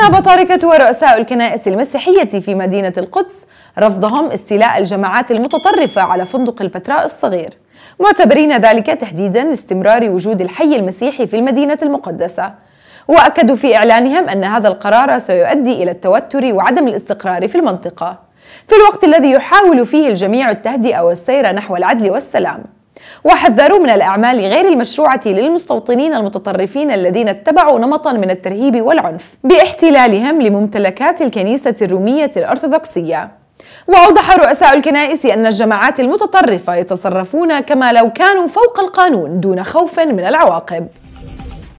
أعلن بطاركة ورؤساء الكنائس المسيحية في مدينة القدس رفضهم استيلاء الجماعات المتطرفة على فندق البتراء الصغير معتبرين ذلك تهديدا لاستمرار وجود الحي المسيحي في المدينة المقدسة وأكدوا في إعلانهم أن هذا القرار سيؤدي إلى التوتر وعدم الاستقرار في المنطقة في الوقت الذي يحاول فيه الجميع التهدئة والسير نحو العدل والسلام وحذروا من الأعمال غير المشروعة للمستوطنين المتطرفين الذين اتبعوا نمطا من الترهيب والعنف باحتلالهم لممتلكات الكنيسة الرومية الأرثوذكسية وأوضح رؤساء الكنائس أن الجماعات المتطرفة يتصرفون كما لو كانوا فوق القانون دون خوف من العواقب